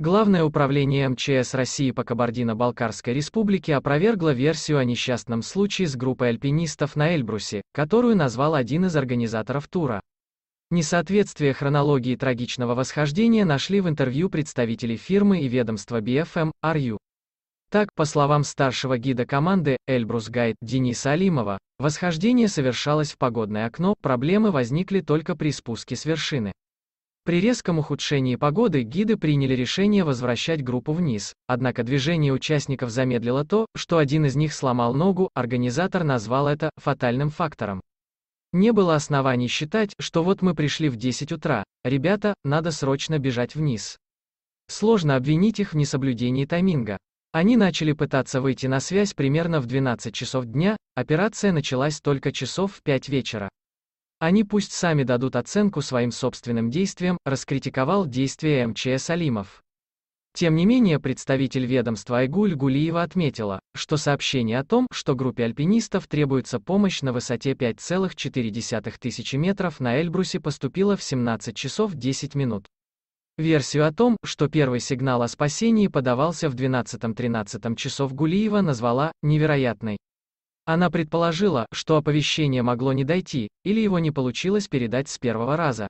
Главное управление МЧС России по Кабардино-Балкарской республике опровергло версию о несчастном случае с группой альпинистов на Эльбрусе, которую назвал один из организаторов тура. Несоответствие хронологии трагичного восхождения нашли в интервью представителей фирмы и ведомства BFM, RU. Так, по словам старшего гида команды, Эльбрус Гайд Дениса Алимова, восхождение совершалось в погодное окно, проблемы возникли только при спуске с вершины. При резком ухудшении погоды гиды приняли решение возвращать группу вниз, однако движение участников замедлило то, что один из них сломал ногу, организатор назвал это «фатальным фактором». Не было оснований считать, что вот мы пришли в 10 утра, ребята, надо срочно бежать вниз. Сложно обвинить их в несоблюдении тайминга. Они начали пытаться выйти на связь примерно в 12 часов дня, операция началась только часов в 5 вечера. Они пусть сами дадут оценку своим собственным действиям, раскритиковал действия МЧС Алимов. Тем не менее представитель ведомства Айгуль Гулиева отметила, что сообщение о том, что группе альпинистов требуется помощь на высоте 5,4 тысячи метров на Эльбрусе поступило в 17 часов 10 минут. Версию о том, что первый сигнал о спасении подавался в 12-13 часов Гулиева назвала «невероятной». Она предположила, что оповещение могло не дойти, или его не получилось передать с первого раза.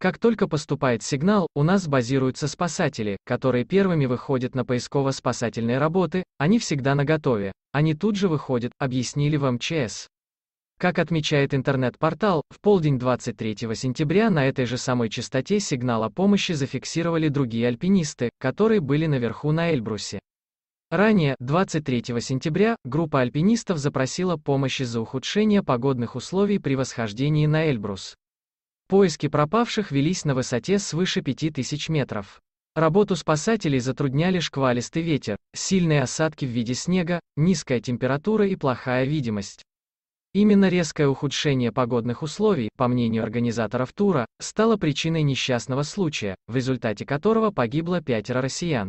Как только поступает сигнал, у нас базируются спасатели, которые первыми выходят на поисково-спасательные работы, они всегда наготове, они тут же выходят, объяснили в МЧС. Как отмечает интернет-портал, в полдень 23 сентября на этой же самой частоте сигнал о помощи зафиксировали другие альпинисты, которые были наверху на Эльбрусе. Ранее, 23 сентября, группа альпинистов запросила помощи из-за ухудшения погодных условий при восхождении на Эльбрус. Поиски пропавших велись на высоте свыше 5000 метров. Работу спасателей затрудняли шквалистый ветер, сильные осадки в виде снега, низкая температура и плохая видимость. Именно резкое ухудшение погодных условий, по мнению организаторов тура, стало причиной несчастного случая, в результате которого погибло пятеро россиян.